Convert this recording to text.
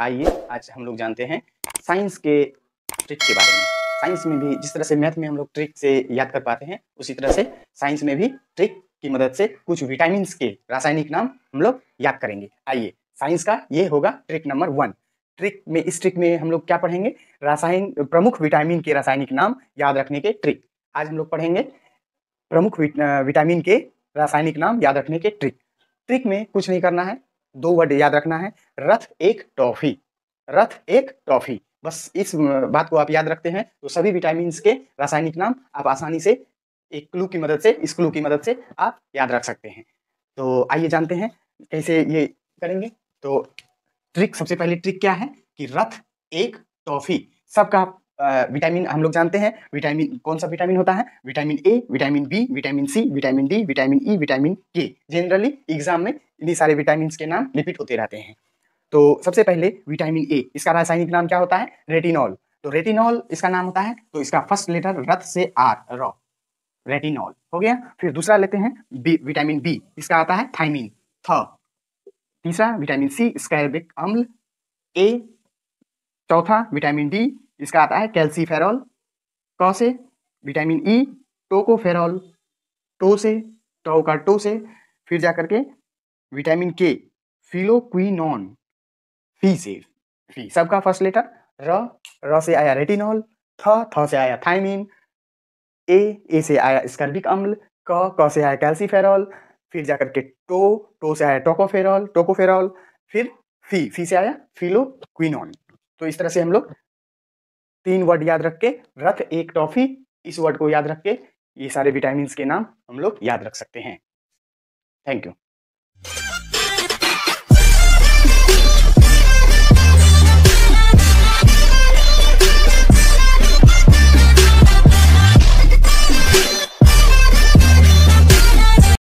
आइए आज हम लोग जानते हैं साइंस के ट्रिक के बारे में साइंस में भी जिस तरह से मैथ में हम लोग ट्रिक से याद कर पाते हैं उसी तरह से साइंस में भी ट्रिक की मदद से कुछ विटामिन के रासायनिक नाम हम लोग याद करेंगे आइए साइंस का ये होगा ट्रिक नंबर वन ट्रिक में इस ट्रिक में हम लोग क्या पढ़ेंगे रासायन प्रमुख विटामिन के रासायनिक नाम याद रखने के ट्रिक आज हम लोग पढ़ेंगे प्रमुख विटामिन के रासायनिक नाम याद रखने के ट्रिक ट्रिक में कुछ नहीं करना है दो वर्ड याद रखना है रथ एक टॉफी रथ एक टॉफी बस इस बात को आप याद रखते हैं तो सभी विटामिन के रासायनिक नाम आप आसानी से एक क्लू की मदद से इस क्लू की मदद से आप याद रख सकते हैं तो आइए जानते हैं कैसे ये करेंगे तो ट्रिक सबसे पहले ट्रिक क्या है कि रथ एक टॉफी सबका विटामिन हम लोग जानते हैं विटामिन कौन सा विटामिन होता है vitamin A vitamin B vitamin C vitamin D vitamin E vitamin K generally exam में इन्हीं सारे विटामिन के नाम रिपीट होते रहते हैं तो सबसे पहले विटामिन ए इसका रासायनिक नाम क्या होता है रेटिनॉल तो रेटिनॉल इसका नाम होता है तो इसका फर्स्ट लेटर रथ से आर रॉ रेटिनॉल हो गया फिर दूसरा लेते हैं बी विटामिन बी इसका आता है थाइमिन थ तीसरा विटामिन सी स्कायबिक अम्ल ए चौथा विटामिन डी इसका आता है कैल्सी फेरॉल क से विटामिन ई टोकोफेरॉल टो से टो का टो से फिर जा करके विटामिन के फिलोक्विनॉन फी से फी सबका फर्स्ट लेटर र र से आया रेटिनॉल थ थ से आया थाइमिन ए ए से आया स्कर्बिक अम्ल क क से आया कैल्सीफेरॉल फिर जाकर के टो टो से आया टोकोफेरॉल टोकोफेरॉल फिर फी फी से आया फिलोक्विनॉन तो इस तरह से हम लोग तीन वर्ड याद रख के रथ एक टॉफी इस वर्ड को याद रख के ये सारे विटामिन के नाम हम लोग याद रख सकते हैं थैंक यू